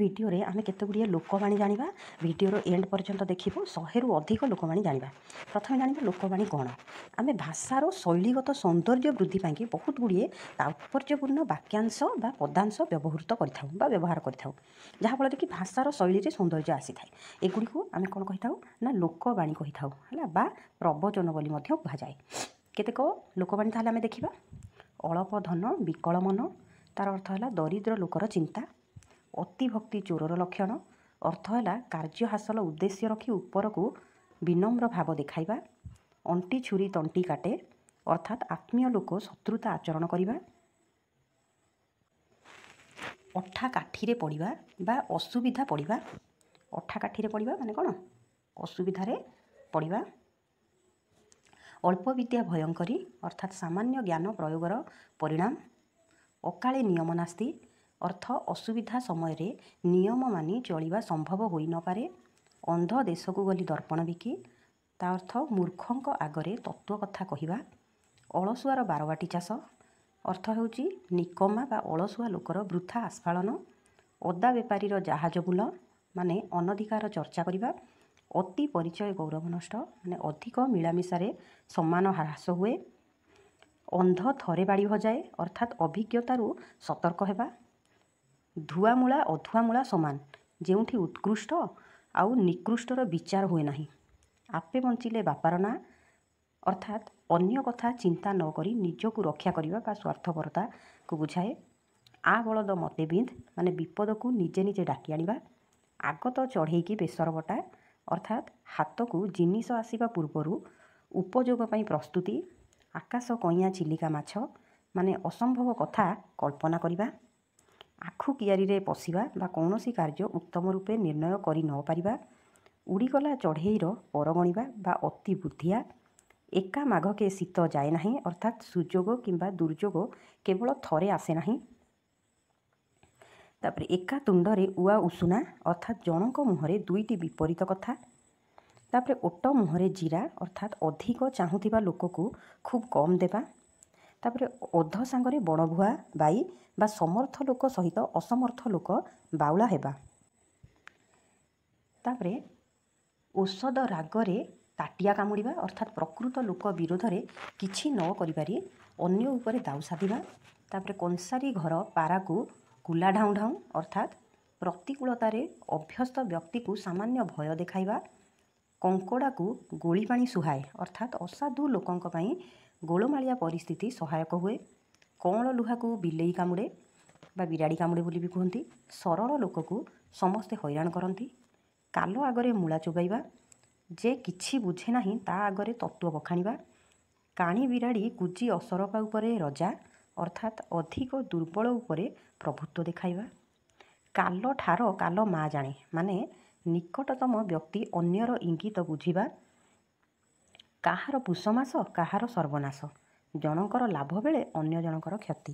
ଭିଡ଼ିଓରେ ଆମେ କେତେଗୁଡ଼ିଏ ଲୋକବାଣୀ ଜାଣିବା ଭିଡ଼ିଓର ଏଣ୍ଡ ପର୍ଯ୍ୟନ୍ତ ଦେଖିବୁ ଶହେରୁ ଅଧିକ ଲୋକବାଣୀ ଜାଣିବା ପ୍ରଥମେ ଜାଣିବା ଲୋକବାଣୀ କ'ଣ ଆମେ ଭାଷାର ଶୈଳୀଗତ ସୌନ୍ଦର୍ଯ୍ୟ ବୃଦ୍ଧି ପାଇଁକି ବହୁତ ଗୁଡ଼ିଏ ତାତ୍ପର୍ଯ୍ୟପୂର୍ଣ୍ଣ ବାକ୍ୟାଂଶ ବା ପଦାଂଶ ବ୍ୟବହୃତ କରିଥାଉ ବା ବ୍ୟବହାର କରିଥାଉ ଯାହାଫଳରେ କି ଭାଷାର ଶୈଳୀରେ ସୌନ୍ଦର୍ଯ୍ୟ ଆସିଥାଏ ଏଗୁଡ଼ିକୁ ଆମେ କ'ଣ କହିଥାଉ ନା ଲୋକବାଣୀ କହିଥାଉ ହେଲା ବା ପ୍ରବଚନ ବୋଲି ମଧ୍ୟ କୁହାଯାଏ କେତେକ ଲୋକବାଣୀ ତାହେଲେ ଆମେ ଦେଖିବା ଅଳପ ଧନ ବିକଳ ମନ ତା'ର ଅର୍ଥ ହେଲା ଦରିଦ୍ର ଲୋକର ଚିନ୍ତା ଅତିଭକ୍ତି ଚୋରର ଲକ୍ଷଣ ଅର୍ଥ ହେଲା କାର୍ଯ୍ୟ ହାସଲ ଉଦ୍ଦେଶ୍ୟ ରଖି ଉପରକୁ ବିନମ୍ର ଭାବ ଦେଖାଇବା ଅଣ୍ଟି ଛୁରୀ ତଣ୍ଟି କାଟେ ଅର୍ଥାତ୍ ଆତ୍ମୀୟ ଲୋକ ଶତ୍ରୁତା ଆଚରଣ କରିବା ଅଠା କାଠିରେ ପଡ଼ିବା ବା ଅସୁବିଧା ପଡ଼ିବା ଅଠା କାଠିରେ ପଡ଼ିବା ମାନେ କ'ଣ ଅସୁବିଧାରେ ପଡ଼ିବା ଅଳ୍ପ ବିଦ୍ୟା ଭୟଙ୍କରୀ ଅର୍ଥାତ୍ ସାମାନ୍ୟ ଜ୍ଞାନ ପ୍ରୟୋଗର ପରିଣାମ ଅକାଳେ ନିୟମ ନାସ୍ତି ଅର୍ଥ ଅସୁବିଧା ସମୟରେ ନିୟମ ମାନି ଚଳିବା ସମ୍ଭବ ହୋଇନପାରେ ଅନ୍ଧ ଦେଶକୁ ଗଲି ଦର୍ପଣ ବିକି ତା ଅର୍ଥ ମୂର୍ଖଙ୍କ ଆଗରେ ତତ୍ତ୍ୱ କଥା କହିବା ଅଳସୁଆର ବାରବାଟି ଚାଷ ଅର୍ଥ ହେଉଛି ନିକମା ବା ଅଳସୁଆ ଲୋକର ବୃଥା ଆସ୍ଫାଳନ ଅଦା ବେପାରୀର ଜାହାଜ ବୁଲ ମାନେ ଅନଧିକାର ଚର୍ଚ୍ଚା କରିବା ଅତି ପରିଚୟ ଗୌରବ ନଷ୍ଟ ମାନେ ଅଧିକ ମିଳାମିଶାରେ ସମାନ ହ୍ରାସ ହୁଏ ଅନ୍ଧ ଥରେ ବାଡ଼ି ଭଜାଏ ଅର୍ଥାତ୍ ଅଭିଜ୍ଞତାରୁ ସତର୍କ ହେବା ଧୁଆମୂଳା ଅଧୁଆମୂଳା ସମାନ ଯେଉଁଠି ଉତ୍କୃଷ୍ଟ ଆଉ ନିକୃଷ୍ଟର ବିଚାର ହୁଏ ନାହିଁ ଆପେ ବଞ୍ଚିଲେ ବାପାର ନାଁ ଅର୍ଥାତ୍ ଅନ୍ୟ କଥା ଚିନ୍ତା ନକରି ନିଜକୁ ରକ୍ଷା କରିବା ବା ସ୍ୱାର୍ଥପରତାକୁ ବୁଝାଏ ଆ ବଳଦ ମତେ ବିନ୍ଧ ମାନେ ବିପଦକୁ ନିଜେ ନିଜେ ଡାକି ଆଣିବା ଆଗତ ଚଢ଼େଇକି ବେସର ବଟା ଅର୍ଥାତ୍ ହାତକୁ ଜିନିଷ ଆସିବା ପୂର୍ବରୁ ଉପଯୋଗ ପାଇଁ ପ୍ରସ୍ତୁତି ଆକାଶ କଇଁଆ ଚିଲିକା ମାଛ ମାନେ ଅସମ୍ଭବ କଥା କଳ୍ପନା କରିବା ଆଖୁ କିଆରିରେ ପଶିବା ବା କୌଣସି କାର୍ଯ୍ୟ ଉତ୍ତମ ରୂପେ ନିର୍ଣ୍ଣୟ କରି ନପାରିବା ଉଡ଼ିଗଲା ଚଢ଼େଇର ପରଗଣିବା ବା ଅତି ବୁଦ୍ଧିଆ ଏକା ମାଘକେ ଶୀତ ଯାଏ ନାହିଁ ଅର୍ଥାତ୍ ସୁଯୋଗ କିମ୍ବା ଦୁର୍ଯୋଗ କେବଳ ଥରେ ଆସେ ନାହିଁ ତାପରେ ଏକା ତୁଣ୍ଡରେ ଉଆ ଉଷୁନା ଅର୍ଥାତ୍ ଜଣଙ୍କ ମୁହଁରେ ଦୁଇଟି ବିପରୀତ କଥା ତାପରେ ଓଟ ମୁହଁରେ ଜିରା ଅର୍ଥାତ୍ ଅଧିକ ଚାହୁଁଥିବା ଲୋକକୁ ଖୁବ୍ କମ୍ ଦେବା ତାପରେ ଅଧ ସାଙ୍ଗରେ ବଣଭୁଆ ବାଇ ବା ସମର୍ଥ ଲୋକ ସହିତ ଅସମର୍ଥ ଲୋକ ବାଉଳା ହେବା ତାପରେ ଔଷଧ ରାଗରେ ତାଟିଆ କାମୁଡ଼ିବା ଅର୍ଥାତ୍ ପ୍ରକୃତ ଲୋକ ବିରୋଧରେ କିଛି ନ କରିପାରି ଅନ୍ୟ ଉପରେ ଦାଉ ସାଧିବା ତାପରେ କଂସାରୀ ଘର ପାରାକୁ କୁଲା ଢାଉଁ ଢାଉଁ ଅର୍ଥାତ୍ ପ୍ରତିକୂଳତାରେ ଅଭ୍ୟସ୍ତ ବ୍ୟକ୍ତିକୁ ସାମାନ୍ୟ ଭୟ ଦେଖାଇବା କଙ୍କଡ଼ାକୁ ଗୋଳିପାଣି ସୁହାଏ ଅର୍ଥାତ୍ ଅସାଧୁ ଲୋକଙ୍କ ପାଇଁ ଗୋଳମାଳିଆ ପରିସ୍ଥିତି ସହାୟକ ହୁଏ କଅଁଳ ଲୁହାକୁ ବିଲେଇ କାମୁଡ଼େ ବା ବିରାଡ଼ି କାମୁଡ଼େ ବୋଲି ବି କୁହନ୍ତି ସରଳ ଲୋକକୁ ସମସ୍ତେ ହଇରାଣ କରନ୍ତି କାଲ ଆଗରେ ମୂଳା ଚୋବାଇବା ଯେ କିଛି ବୁଝେ ନାହିଁ ତା ଆଗରେ ତତ୍ତ୍ୱ ବଖାଣିବା କାଣି ବିରାଡ଼ି କୁଜି ଅସରପା ଉପରେ ରଜା ଅର୍ଥାତ୍ ଅଧିକ ଦୁର୍ବଳ ଉପରେ ପ୍ରଭୁତ୍ୱ ଦେଖାଇବା କାଲ ଠାର କାଲ ମା ଜାଣେ ମାନେ ନିକଟତମ ବ୍ୟକ୍ତି ଅନ୍ୟର ଇଙ୍ଗିତ ବୁଝିବା କାହାର ପୁଷମାସ କାହାର ସର୍ବନାଶ ଜଣଙ୍କର ଲାଭ ବେଳେ ଅନ୍ୟ ଜଣଙ୍କର କ୍ଷତି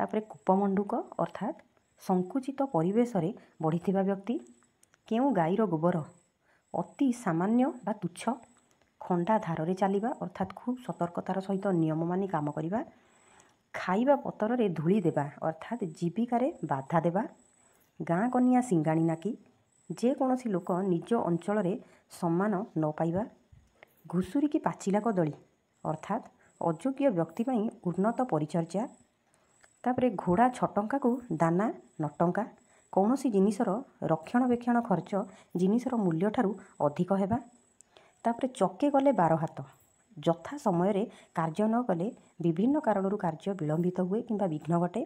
ତାପରେ କୂପମଣ୍ଡୁକ ଅର୍ଥାତ୍ ସଙ୍କୁଚିତ ପରିବେଶରେ ବଢ଼ିଥିବା ବ୍ୟକ୍ତି କେଉଁ ଗାଈର ଗୋବର ଅତି ସାମାନ୍ୟ ବା ତୁଚ୍ଛ ଖଣ୍ଡା ଧାରରେ ଚାଲିବା ଅର୍ଥାତ୍ ଖୁବ୍ ସତର୍କତାର ସହିତ ନିୟମ ମାନି କାମ କରିବା ଖାଇବା ପତରରେ ଧୂଳି ଦେବା ଅର୍ଥାତ୍ ଜୀବିକାରେ ବାଧା ଦେବା ଗାଁ କନିଆ ସିଙ୍ଗାଣି ନାକି ଯେକୌଣସି ଲୋକ ନିଜ ଅଞ୍ଚଳରେ ସମ୍ମାନ ନ ପାଇବା ଘୁଷୁରିକି ପାଚିଲା କଦଳୀ ଅର୍ଥାତ୍ ଅଯୋଗ୍ୟ ବ୍ୟକ୍ତି ପାଇଁ ଉନ୍ନତ ପରିଚର୍ଯ୍ୟା ତାପରେ ଘୋଡ଼ା ଛଅ ଟଙ୍କାକୁ ଦାନା ନ ଟଙ୍କା କୌଣସି ଜିନିଷର ରକ୍ଷଣବେକ୍ଷଣ ଖର୍ଚ୍ଚ ଜିନିଷର ମୂଲ୍ୟଠାରୁ ଅଧିକ ହେବା ତାପରେ ଚକେ ଗଲେ ବାର ହାତ ଯଥା ସମୟରେ କାର୍ଯ୍ୟ ନ କଲେ ବିଭିନ୍ନ କାରଣରୁ କାର୍ଯ୍ୟ ବିଳମ୍ବିତ ହୁଏ କିମ୍ବା ବିଘ୍ନ ଘଟେ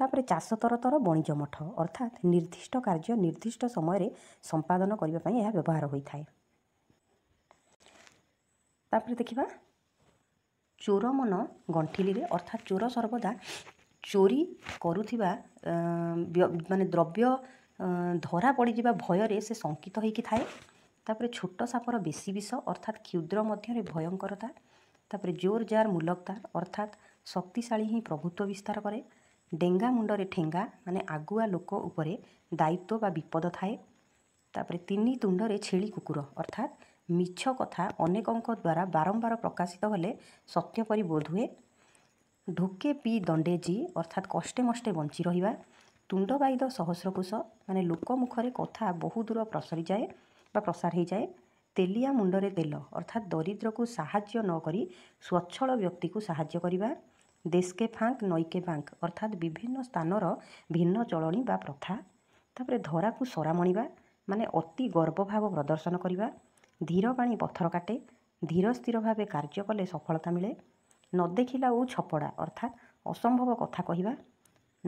ତାପରେ ଚାଷ ତରତର ବଣିଜ ମଠ ଅର୍ଥାତ୍ ନିର୍ଦ୍ଦିଷ୍ଟ କାର୍ଯ୍ୟ ନିର୍ଦ୍ଦିଷ୍ଟ ସମୟରେ ସମ୍ପାଦନ କରିବା ପାଇଁ ଏହା ବ୍ୟବହାର ହୋଇଥାଏ ତାପରେ ଦେଖିବା ଚୋର ମନ ଗଣ୍ଠିଲିରେ ଅର୍ଥାତ୍ ଚୋର ସର୍ବଦା ଚୋରି କରୁଥିବା ମାନେ ଦ୍ରବ୍ୟ ଧରା ପଡ଼ିଯିବା ଭୟରେ ସେ ଶଙ୍କିତ ହୋଇକି ଥାଏ ତାପରେ ଛୋଟ ସାପର ବେଶୀ ବିଷ ଅର୍ଥାତ୍ କ୍ଷୁଦ୍ର ମଧ୍ୟରେ ଭୟଙ୍କରତା ତାପରେ ଜୋର ଜାର ମୁଲକଦାର ଅର୍ଥାତ୍ ଶକ୍ତିଶାଳୀ ହିଁ ପ୍ରଭୁତ୍ୱ ବିସ୍ତାର କରେ ଡେଙ୍ଗା ମୁଣ୍ଡରେ ଠେଙ୍ଗା ମାନେ ଆଗୁଆ ଲୋକ ଉପରେ ଦାୟିତ୍ୱ ବା ବିପଦ ଥାଏ ତାପରେ ତିନି ତୁଣ୍ଡରେ ଛେଳି କୁକୁର ଅର୍ଥାତ୍ ମିଛ କଥା ଅନେକଙ୍କ ଦ୍ୱାରା ବାରମ୍ବାର ପ୍ରକାଶିତ ହେଲେ ସତ୍ୟ ପରି ବୋଧ ହୁଏ ଢୋକେ ପି ଦଣ୍ଡେ ଜି ଅର୍ଥାତ୍ କଷ୍ଟେ ମଷ୍ଟେ ବଞ୍ଚି ରହିବା ତୁଣ୍ଡବାଇଦ ସହସ୍ରକୋଶ ମାନେ ଲୋକ ମୁଖରେ କଥା ବହୁ ଦୂର ପ୍ରସରିଯାଏ ବା ପ୍ରସାର ହୋଇଯାଏ ତେଲିଆ ମୁଣ୍ଡରେ ତେଲ ଅର୍ଥାତ୍ ଦରିଦ୍ରକୁ ସାହାଯ୍ୟ ନ କରି ସ୍ୱଚ୍ଛଳ ବ୍ୟକ୍ତିକୁ ସାହାଯ୍ୟ କରିବା ଦେଶକେ ଫାଙ୍କ ନଈକେ ଫାଙ୍କ ଅର୍ଥାତ୍ ବିଭିନ୍ନ ସ୍ଥାନର ଭିନ୍ନ ଚଳଣୀ ବା ପ୍ରଥା ତାପରେ ଧରାକୁ ସରାମଣିବା ମାନେ ଅତି ଗର୍ବଭାବ ପ୍ରଦର୍ଶନ କରିବା ଧୀର ପାଣି ପଥର କାଟେ ଧୀର ସ୍ଥିର ଭାବେ କାର୍ଯ୍ୟ କଲେ ସଫଳତା ମିଳେ ନ ଦେଖିଲା ଓ ଛପଡ଼ା ଅର୍ଥାତ୍ ଅସମ୍ଭବ କଥା କହିବା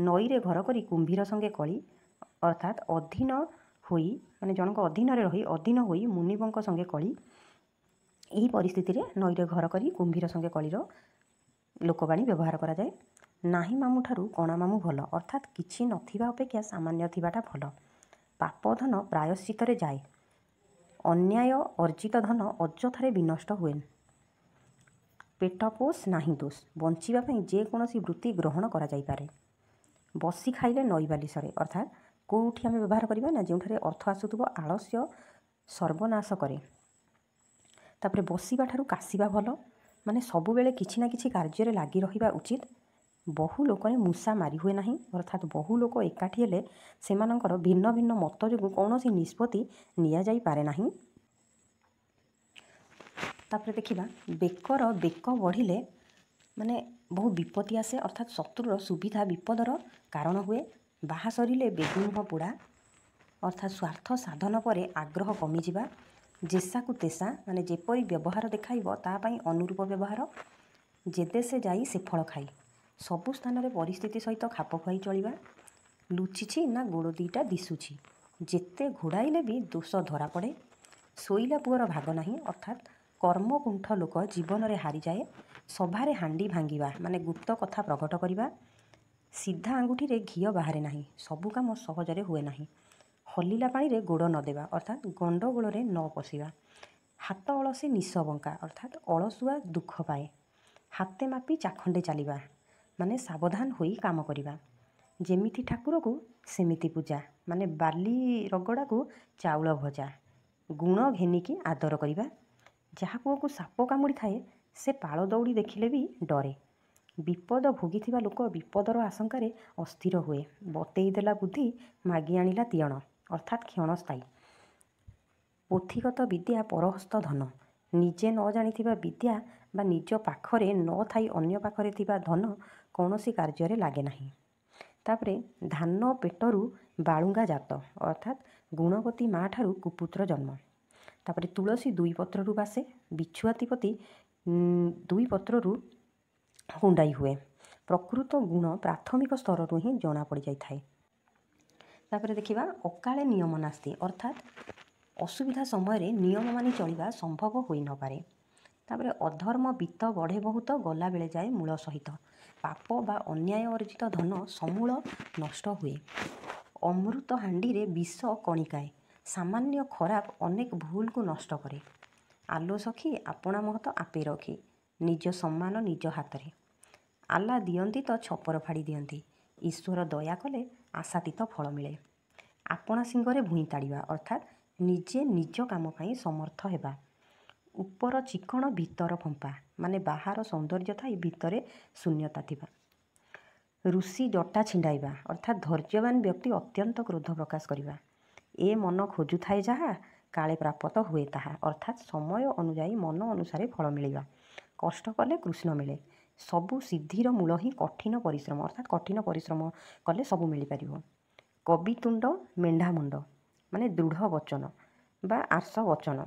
ନଈରେ ଘର କରି କୁମ୍ଭୀର ସଙ୍ଗେ କଳି ଅର୍ଥାତ୍ ଅଧୀନ ହୋଇ ମାନେ ଜଣଙ୍କ ଅଧୀନରେ ରହି ଅଧୀନ ହୋଇ ମୁନିବଙ୍କ ସଙ୍ଗେ କଳି ଏହି ପରିସ୍ଥିତିରେ ନଈରେ ଘର କରି କୁମ୍ଭୀର ସଙ୍ଗେ କଳିର ଲୋକବାଣୀ ବ୍ୟବହାର କରାଯାଏ ନାହିଁ ମାମୁଠାରୁ କଣା ମାମୁଁ ଭଲ ଅର୍ଥାତ୍ କିଛି ନଥିବା ଅପେକ୍ଷା ସାମାନ୍ୟ ଥିବାଟା ଭଲ ପାପଧନ ପ୍ରାୟଶ୍ଚିତରେ ଯାଏ ଅନ୍ୟାୟ ଅର୍ଜିତ ଧନ ଅଯଥାରେ ବିନଷ୍ଟ ହୁଏ ପୋଷ ନାହିଁ ଦୋଷ ବଞ୍ଚିବା ପାଇଁ ଯେକୌଣସି ବୃତ୍ତି ଗ୍ରହଣ କରାଯାଇପାରେ ବସି ଖାଇଲେ ନଈ ବାଲିସରେ ଅର୍ଥାତ୍ କେଉଁଠି ଆମେ ବ୍ୟବହାର କରିବା ନା ଯେଉଁଠାରେ ଅର୍ଥ ଆସୁଥିବ ଆଳସ୍ୟ ସର୍ବନାଶ କରେ ତାପରେ ବସିବା ଠାରୁ କାଶିବା ଭଲ ମାନେ ସବୁବେଳେ କିଛି ନା କିଛି କାର୍ଯ୍ୟରେ ଲାଗି ରହିବା ଉଚିତ ବହୁ ଲୋକରେ ମୂଷା ମାରି ହୁଏ ନାହିଁ ଅର୍ଥାତ୍ ବହୁ ଲୋକ ଏକାଠି ହେଲେ ସେମାନଙ୍କର ଭିନ୍ନ ଭିନ୍ନ ମତ ଯୋଗୁଁ କୌଣସି ନିଷ୍ପତ୍ତି ନିଆଯାଇପାରେ ନାହିଁ ତାପରେ ଦେଖିବା ବେକର ବେକ ବଢ଼ିଲେ ମାନେ ବହୁ ବିପତ୍ତି ଆସେ ଅର୍ଥାତ୍ ଶତ୍ରୁର ସୁବିଧା ବିପଦର କାରଣ ହୁଏ ବାହା ସରିଲେ ବେଗୁଣୁଭ ପୋଡ଼ା ଅର୍ଥାତ୍ ସ୍ୱାର୍ଥ ସାଧନ ପରେ ଆଗ୍ରହ କମିଯିବା ଯେସାକୁ ତେସା ମାନେ ଯେପରି ବ୍ୟବହାର ଦେଖାଇବ ତା ପାଇଁ ଅନୁରୂପ ବ୍ୟବହାର ଯେତେ ସେ ଯାଇ ସେ ଫଳ ଖାଇ ସବୁ ସ୍ଥାନରେ ପରିସ୍ଥିତି ସହିତ ଖାପ ଖୁଆଇ ଚଳିବା ଲୁଚିଛି ନା ଗୋଡ଼ ଦୁଇଟା ଦିଶୁଛି ଯେତେ ଘୋଡ଼ାଇଲେ ବି ଦୋଷ ଧରାପଡ଼େ ଶୋଇଲା ପୁଅର ଭାଗ ନାହିଁ ଅର୍ଥାତ୍ କର୍ମକୁଣ୍ଠ ଲୋକ ଜୀବନରେ ହାରିଯାଏ ସଭାରେ ହାଣ୍ଡି ଭାଙ୍ଗିବା ମାନେ ଗୁପ୍ତ କଥା ପ୍ରଘଟ କରିବା ସିଧା ଆଙ୍ଗୁଠିରେ ଘିଅ ବାହାରେ ନାହିଁ ସବୁ କାମ ସହଜରେ ହୁଏ ନାହିଁ ହଲିଲା ପାଣିରେ ଗୋଡ଼ ନଦେବା ଅର୍ଥାତ୍ ଗଣ୍ଡଗୋଳରେ ନ ପଶିବା ହାତ ଅଳସେ ନିଶ ବଙ୍କା ଅର୍ଥାତ୍ ଅଳସୁଆ ଦୁଃଖ ପାଏ ହାତେ ମାପି ଚାଖଣ୍ଡେ ଚାଲିବା ମାନେ ସାବଧାନ ହୋଇ କାମ କରିବା ଯେମିତି ଠାକୁରକୁ ସେମିତି ପୂଜା ମାନେ ବାଲି ରଗଡ଼ାକୁ ଚାଉଳ ଭଜା ଗୁଣ ଘେନିକି ଆଦର କରିବା ଯାହା ପୁଅକୁ ସାପ କାମୁଡ଼ି ଥାଏ ସେ ପାଳ ଦୌଡ଼ି ଦେଖିଲେ ବି ଡରେ ବିପଦ ଭୋଗିଥିବା ଲୋକ ବିପଦର ଆଶଙ୍କାରେ ଅସ୍ଥିର ହୁଏ ବତେଇ ଦେଲା ବୁଦ୍ଧି ମାଗି ଆଣିଲା ତିଅଣ ଅର୍ଥାତ୍ କ୍ଷଣ ସ୍ଥାୟୀ ପୋଥିଗତ ବିଦ୍ୟା ପରହସ୍ତ ଧନ ନିଜେ ନ ଜାଣିଥିବା ବିଦ୍ୟା ବା ନିଜ ପାଖରେ ନ ଥାଇ ଅନ୍ୟ ପାଖରେ ଥିବା ଧନ କୌଣସି କାର୍ଯ୍ୟରେ ଲାଗେ ନାହିଁ ତା'ପରେ ଧାନ ପେଟରୁ ବାଳୁଙ୍ଗା ଜାତ ଅର୍ଥାତ୍ ଗୁଣବତୀ ମା' ଠାରୁ କୁପୁତ୍ର ଜନ୍ମ ତା'ପରେ ତୁଳସୀ ଦୁଇ ପତ୍ରରୁ ବାସେ ବିଛୁଆତିପତି ଦୁଇ ପତ୍ରରୁ ହୁଣ୍ଡାଇ ହୁଏ ପ୍ରକୃତ ଗୁଣ ପ୍ରାଥମିକ ସ୍ତରରୁ ହିଁ ଜଣାପଡ଼ିଯାଇଥାଏ ତାପରେ ଦେଖିବା ଅକାଳେ ନିୟମ ନାସ୍ତି ଅର୍ଥାତ୍ ଅସୁବିଧା ସମୟରେ ନିୟମ ମାନି ଚଳିବା ସମ୍ଭବ ହୋଇନପାରେ ତାପରେ ଅଧର୍ମ ବିତ୍ତ ବଢ଼େ ବହୁତ ଗଲାବେଳେ ଯାଏ ମୂଳ ସହିତ ପାପ ବା ଅନ୍ୟାୟ ଅର୍ଜିତ ଧନ ସମୂଳ ନଷ୍ଟ ହୁଏ ଅମୃତ ହାଣ୍ଡିରେ ବିଷ କଣିକାଏ ସାମାନ୍ୟ ଖରାପ ଅନେକ ଭୁଲକୁ ନଷ୍ଟ କରେ ଆଲୋ ସଖି ଆପଣା ମହତ ଆପେ ରଖି ନିଜ ସମ୍ମାନ ନିଜ ହାତରେ ଆଲା ଦିଅନ୍ତି ତ ଛପର ଫାଡ଼ି ଦିଅନ୍ତି ଈଶ୍ୱର ଦୟା କଲେ ଆଶାତୀତ ଫଳ ମିଳେ ଆପଣା ସିଂହରେ ଭୂଇଁ ତାଡ଼ିବା ଅର୍ଥାତ୍ ନିଜେ ନିଜ କାମ ପାଇଁ ସମର୍ଥ ହେବା ଉପର ଚିକଣ ଭିତର ଫମ୍ପା ମାନେ ବାହାର ସୌନ୍ଦର୍ଯ୍ୟ ଥାଇ ଭିତରେ ଶୂନ୍ୟତା ଥିବା ଋଷି ଜଟା ଛିଣ୍ଡାଇବା ଅର୍ଥାତ୍ ଧୈର୍ଯ୍ୟବାନ ବ୍ୟକ୍ତି ଅତ୍ୟନ୍ତ କ୍ରୋଧ ପ୍ରକାଶ କରିବା ଏ ମନ ଖୋଜୁଥାଏ ଯାହା କାଳେ ପ୍ରାପ୍ତ ହୁଏ ତାହା ଅର୍ଥାତ୍ ସମୟ ଅନୁଯାୟୀ ମନ ଅନୁସାରେ ଫଳ ମିଳିବା କଷ୍ଟ କଲେ କୃଷ୍ଣ ମିଳେ ସବୁ ସିଦ୍ଧିର ମୂଳ ହିଁ କଠିନ ପରିଶ୍ରମ ଅର୍ଥାତ୍ କଠିନ ପରିଶ୍ରମ କଲେ ସବୁ ମିଳିପାରିବ କବିତୁଣ୍ଡ ମେଣ୍ଢା ମୁଣ୍ଡ ମାନେ ଦୃଢ଼ ବଚନ ବା ଆର୍ଷ ବଚନ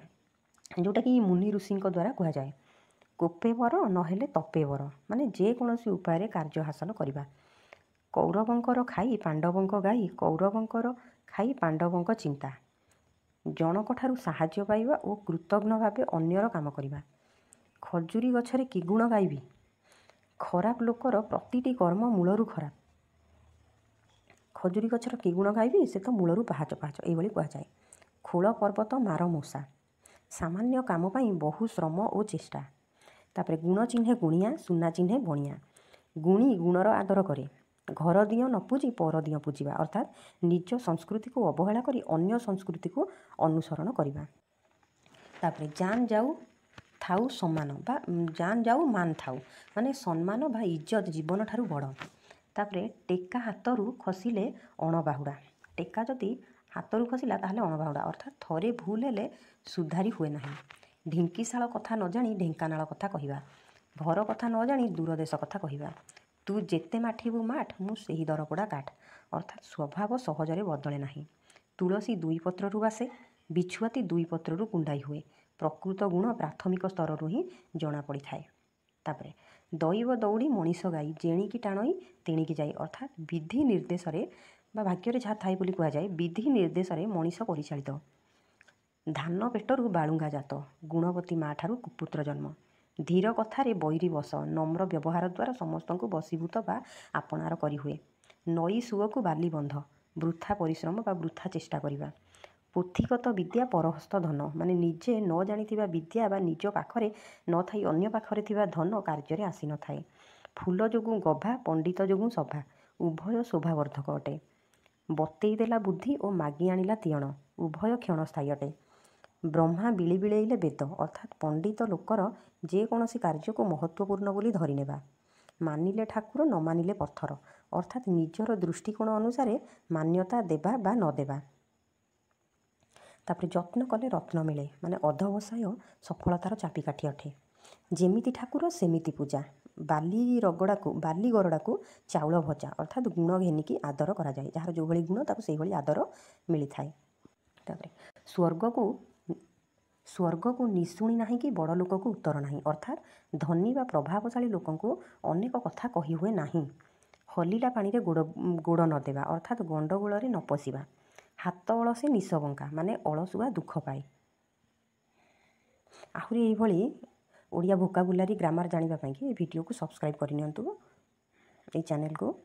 ଯେଉଁଟାକି ମୁନି ଋଷିଙ୍କ ଦ୍ୱାରା କୁହାଯାଏ କୋପେବର ନହେଲେ ତପେବର ମାନେ ଯେକୌଣସି ଉପାୟରେ କାର୍ଯ୍ୟ ହାସଲ କରିବା କୌରବଙ୍କର ଖାଇ ପାଣ୍ଡବଙ୍କ ଗାଈ କୌରବଙ୍କର ଖାଇ ପାଣ୍ଡବଙ୍କ ଚିନ୍ତା ଜଣଙ୍କଠାରୁ ସାହାଯ୍ୟ ପାଇବା ଓ କୃତଜ୍ଞ ଭାବେ ଅନ୍ୟର କାମ କରିବା ଖଜୁରୀ ଗଛରେ କି ଗୁଣ ଗାଇବି ଖରାପ ଲୋକର ପ୍ରତିଟି କର୍ମ ମୂଳରୁ ଖରାପ ଖଜୁରୀ ଗଛର କି ଗୁଣ ଗାଇବି ସେ ତ ମୂଳରୁ ପାହାଚ ପାହାଚ ଏଇଭଳି କୁହାଯାଏ ଖୋଳ ପର୍ବତ ମାର ମୂଷା ସାମାନ୍ୟ କାମ ପାଇଁ ବହୁ ଶ୍ରମ ଓ ଚେଷ୍ଟା ତାପରେ ଗୁଣ ଚିହ୍ନେ ଗୁଣିଆ ସୁନା ଚିହ୍ନେ ବଣିଆ ଗୁଣି ଗୁଣର ଆଦର କରେ ଘର ଦିଅ ନ ପୂଜି ପର ଦିଅଁ ପୂଜିବା ଅର୍ଥାତ୍ ନିଜ ସଂସ୍କୃତିକୁ ଅବହେଳା କରି ଅନ୍ୟ ସଂସ୍କୃତିକୁ ଅନୁସରଣ କରିବା ତାପରେ ଜାନ ଯାଉ ଥାଉ ସମ୍ମାନ ବା ଜାନ ଯାଉ ମାନ ଥାଉ ମାନେ ସମ୍ମାନ ବା ଇଜ୍ଜତ ଜୀବନଠାରୁ ବଡ଼ ତାପରେ ଟେକା ହାତରୁ ଖସିଲେ ଅଣବାହୁଡ଼ା ଟେକା ଯଦି হাতৰু খচিলা তাহলে অঙভাওৰা অৰ্থাৎ থৰে ভুল হ'লে সুধাৰি হুৱে নাহে ঢিংকিশাল কথা নজাণি ঢেঙ্কানাল কথা কহিবা ঘৰ কথা নজাণি দূৰদেশ কথা কহিবা তু যেতে মাঠিবু মাঠ মু সেই দৰপোৰা কাঠ অৰ্থাৎ স্বভাৱ সহজৰে বদলে নাহে তুলসী দুই পত্ৰৰু বাছে বিছুৱাতী দুই পত্ৰৰু কুণ্ডাই হুৱে প্ৰকৃত গুণ প্ৰাথমিক স্তৰৰু হি জনা পৰি থাকে তাৰপৰা ଦୈବ ଦୌଡ଼ି ମଣିଷ ଗାଈ ଜେଣିକି ଟାଣଇ ତେଣିକି ଯାଇ ଅର୍ଥାତ୍ ବିଧି ନିର୍ଦ୍ଦେଶରେ ବା ବାକ୍ୟରେ ଯାହା ଥାଏ ବୋଲି କୁହାଯାଏ ବିଧି ନିର୍ଦ୍ଦେଶରେ ମଣିଷ ପରିଚାଳିତ ଧାନ ପେଟରୁ ବାଳୁଙ୍ଗା ଜାତ ଗୁଣବତୀ ମା' ଠାରୁ କୁପୁତ୍ର ଜନ୍ମ ଧୀର କଥାରେ ବୈରୀ ବସ ନମ୍ର ବ୍ୟବହାର ଦ୍ୱାରା ସମସ୍ତଙ୍କୁ ବସିଭୂତ ବା ଆପଣାର କରିହୁଏ ନଈ ସୁଅକୁ ବାଲି ବନ୍ଧ ବୃଥା ପରିଶ୍ରମ ବା ବୃଥା ଚେଷ୍ଟା କରିବା ପୋଥିଗତ ବିଦ୍ୟା ପରହସ୍ତ ଧନ ମାନେ ନିଜେ ନ ଜାଣିଥିବା ବିଦ୍ୟା ବା ନିଜ ପାଖରେ ନଥାଇ ଅନ୍ୟ ପାଖରେ ଥିବା ଧନ କାର୍ଯ୍ୟରେ ଆସିନଥାଏ ଫୁଲ ଯୋଗୁଁ ଗଭା ପଣ୍ଡିତ ଯୋଗୁଁ ସଭା ଉଭୟ ଶୋଭାବର୍ଦ୍ଧକ ଅଟେ ବତେଇ ଦେଲା ବୁଦ୍ଧି ଓ ମାଗି ଆଣିଲା ତିଅଣ ଉଭୟ କ୍ଷଣସ୍ଥାୟୀ ଅଟେ ବ୍ରହ୍ମା ବିଳିବିଳେଇଲେ ବେଦ ଅର୍ଥାତ୍ ପଣ୍ଡିତ ଲୋକର ଯେକୌଣସି କାର୍ଯ୍ୟକୁ ମହତ୍ତ୍ୱପୂର୍ଣ୍ଣ ବୋଲି ଧରିନେବା ମାନିଲେ ଠାକୁର ନ ମାନିଲେ ପଥର ଅର୍ଥାତ୍ ନିଜର ଦୃଷ୍ଟିକୋଣ ଅନୁସାରେ ମାନ୍ୟତା ଦେବା ବା ନ ଦେବା ତାପରେ ଯତ୍ନ କଲେ ରତ୍ନ ମିଳେ ମାନେ ଅଧବସାୟ ସଫଳତାର ଚାପିକାଠି ଅଟେ ଯେମିତି ଠାକୁର ସେମିତି ପୂଜା ବାଲି ରଗଡ଼ାକୁ ବାଲି ଗରଡ଼ାକୁ ଚାଉଳ ଭଜା ଅର୍ଥାତ୍ ଗୁଣ ଘେନିକି ଆଦର କରାଯାଏ ଯାହାର ଯେଉଁଭଳି ଗୁଣ ତାକୁ ସେହିଭଳି ଆଦର ମିଳିଥାଏ ତାପରେ ସ୍ୱର୍ଗକୁ ସ୍ୱର୍ଗକୁ ନିଶୁଣି ନାହିଁ କି ବଡ଼ ଲୋକକୁ ଉତ୍ତର ନାହିଁ ଅର୍ଥାତ୍ ଧନୀ ବା ପ୍ରଭାବଶାଳୀ ଲୋକଙ୍କୁ ଅନେକ କଥା କହିହୁଏ ନାହିଁ ହଲିଲା ପାଣିରେ ଗୋଡ଼ ଗୋଡ଼ ନଦେବା ଅର୍ଥାତ୍ ଗଣ୍ଡଗୋଳରେ ନ ପଶିବା ହାତ ଅଳସେ ନିଶ ବଙ୍କା ମାନେ ଅଳସୁଆ ଦୁଃଖ ପାଏ ଆହୁରି ଏଇଭଳି ଓଡ଼ିଆ ଭୋକାବୁଲାରୀ ଗ୍ରାମାର ଜାଣିବା ପାଇଁକି ଏ ଭିଡ଼ିଓକୁ ସବସ୍କ୍ରାଇବ୍ କରିନିଅନ୍ତୁ ଏଇ ଚ୍ୟାନେଲ୍କୁ